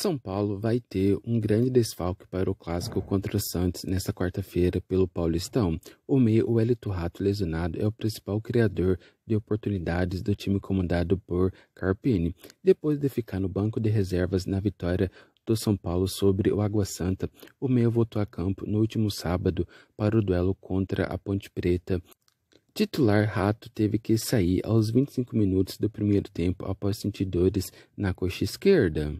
São Paulo vai ter um grande desfalque para o clássico contra o Santos nesta quarta-feira pelo Paulistão. O meio Wellington Rato lesionado é o principal criador de oportunidades do time comandado por Carpini, depois de ficar no banco de reservas na vitória do São Paulo sobre o Água Santa. O meio voltou a campo no último sábado para o duelo contra a Ponte Preta Titular Rato teve que sair aos 25 minutos do primeiro tempo após sentir dores na coxa esquerda.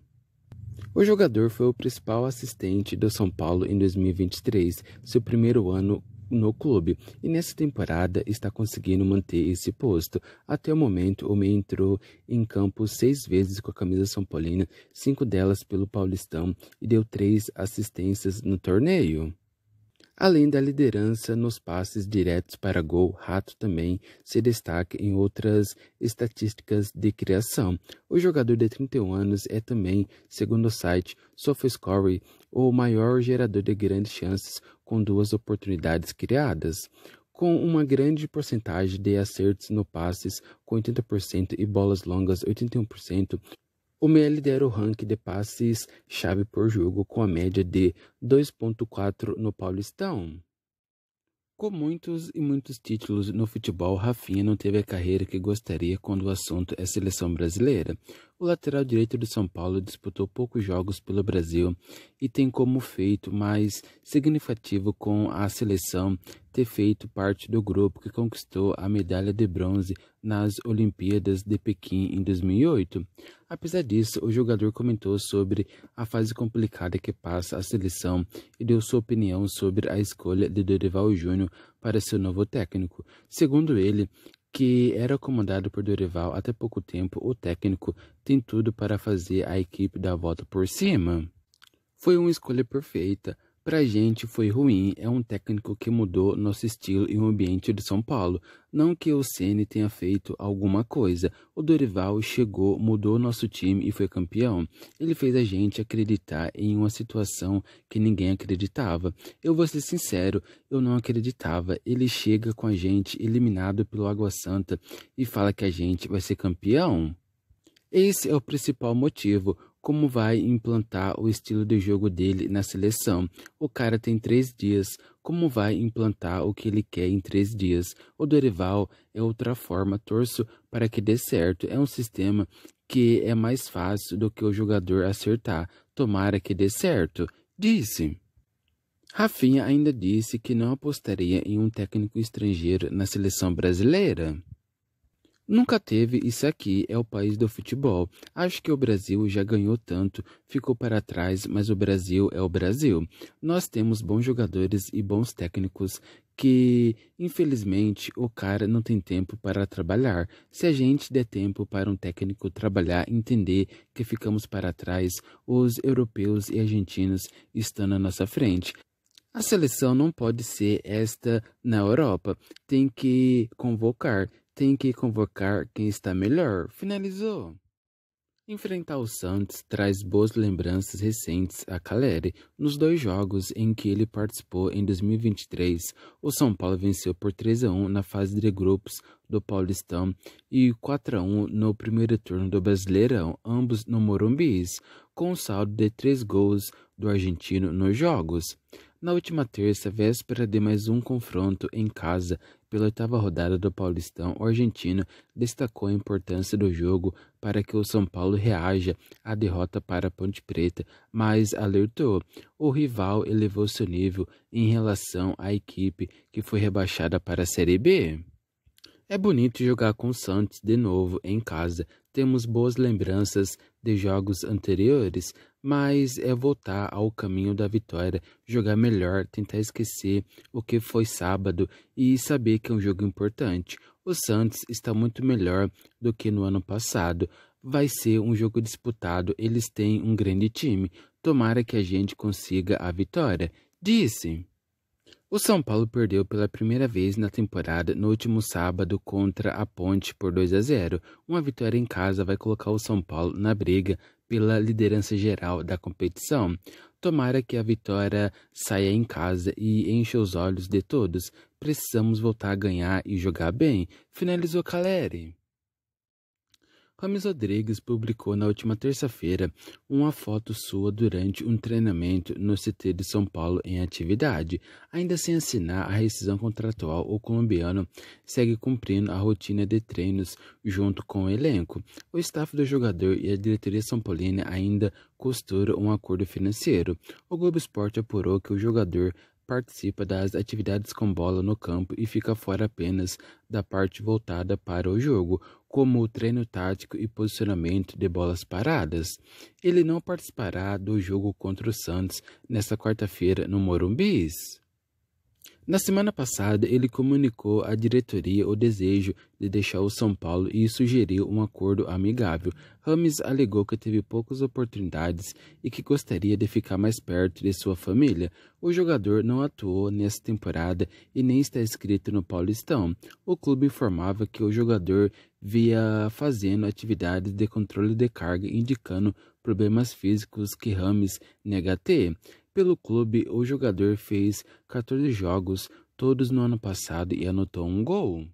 O jogador foi o principal assistente do São Paulo em 2023, seu primeiro ano no clube, e nessa temporada está conseguindo manter esse posto. Até o momento, o meio entrou em campo seis vezes com a camisa São Paulina, cinco delas pelo Paulistão, e deu três assistências no torneio. Além da liderança nos passes diretos para gol, Rato também se destaca em outras estatísticas de criação. O jogador de 31 anos é também, segundo o site SofaScore, o maior gerador de grandes chances com duas oportunidades criadas com uma grande porcentagem de acertos no passes, com 80% e bolas longas 81%, o Meia lidera o ranking de passes chave por jogo com a média de 2.4 no Paulistão. Com muitos e muitos títulos no futebol, Rafinha não teve a carreira que gostaria quando o assunto é seleção brasileira. O lateral direito do São Paulo disputou poucos jogos pelo Brasil e tem como feito mais significativo com a seleção ter feito parte do grupo que conquistou a medalha de bronze nas Olimpíadas de Pequim em 2008. Apesar disso, o jogador comentou sobre a fase complicada que passa a seleção e deu sua opinião sobre a escolha de Dorival Júnior para seu novo técnico. Segundo ele, que era comandado por Dorival até pouco tempo, o técnico tem tudo para fazer a equipe da volta por cima. Foi uma escolha perfeita, Pra gente foi ruim, é um técnico que mudou nosso estilo e o ambiente de São Paulo. Não que o Cn tenha feito alguma coisa. O Dorival chegou, mudou nosso time e foi campeão. Ele fez a gente acreditar em uma situação que ninguém acreditava. Eu vou ser sincero, eu não acreditava. Ele chega com a gente eliminado pelo Água Santa e fala que a gente vai ser campeão. Esse é o principal motivo como vai implantar o estilo de jogo dele na seleção. O cara tem três dias, como vai implantar o que ele quer em três dias? O Dorival é outra forma, torço para que dê certo. É um sistema que é mais fácil do que o jogador acertar. Tomara que dê certo, disse. Rafinha ainda disse que não apostaria em um técnico estrangeiro na seleção brasileira. Nunca teve, isso aqui é o país do futebol. Acho que o Brasil já ganhou tanto, ficou para trás, mas o Brasil é o Brasil. Nós temos bons jogadores e bons técnicos que, infelizmente, o cara não tem tempo para trabalhar. Se a gente der tempo para um técnico trabalhar, entender que ficamos para trás, os europeus e argentinos estão na nossa frente. A seleção não pode ser esta na Europa. Tem que convocar tem que convocar quem está melhor. Finalizou. Enfrentar o Santos traz boas lembranças recentes a Caleri. Nos dois jogos em que ele participou em 2023, o São Paulo venceu por 3 a 1 na fase de grupos do Paulistão e 4 a 1 no primeiro turno do Brasileirão, ambos no Morumbis, com um saldo de 3 gols do argentino nos jogos. Na última terça, véspera de mais um confronto em casa pela oitava rodada do Paulistão, o argentino destacou a importância do jogo para que o São Paulo reaja à derrota para a Ponte Preta, mas alertou: o rival elevou seu nível em relação à equipe que foi rebaixada para a Série B. É bonito jogar com o Santos de novo em casa, temos boas lembranças de jogos anteriores, mas é voltar ao caminho da vitória, jogar melhor, tentar esquecer o que foi sábado e saber que é um jogo importante. O Santos está muito melhor do que no ano passado. Vai ser um jogo disputado, eles têm um grande time. Tomara que a gente consiga a vitória, disse. O São Paulo perdeu pela primeira vez na temporada no último sábado contra a Ponte por 2 a 0. Uma vitória em casa vai colocar o São Paulo na briga pela liderança geral da competição. Tomara que a vitória saia em casa e encha os olhos de todos. Precisamos voltar a ganhar e jogar bem, finalizou Caleri. Camis Rodrigues publicou na última terça-feira uma foto sua durante um treinamento no CT de São Paulo em atividade. Ainda sem assinar a rescisão contratual, o colombiano segue cumprindo a rotina de treinos junto com o elenco. O staff do jogador e a diretoria São Paulina ainda costuram um acordo financeiro. O Globo Esporte apurou que o jogador participa das atividades com bola no campo e fica fora apenas da parte voltada para o jogo, como o treino tático e posicionamento de bolas paradas. Ele não participará do jogo contra o Santos nesta quarta-feira no Morumbis. Na semana passada, ele comunicou à diretoria o desejo de deixar o São Paulo e sugeriu um acordo amigável. Rames alegou que teve poucas oportunidades e que gostaria de ficar mais perto de sua família. O jogador não atuou nesta temporada e nem está inscrito no Paulistão. O clube informava que o jogador via fazendo atividades de controle de carga indicando problemas físicos que Rames nega ter. Pelo clube, o jogador fez 14 jogos, todos no ano passado, e anotou um gol.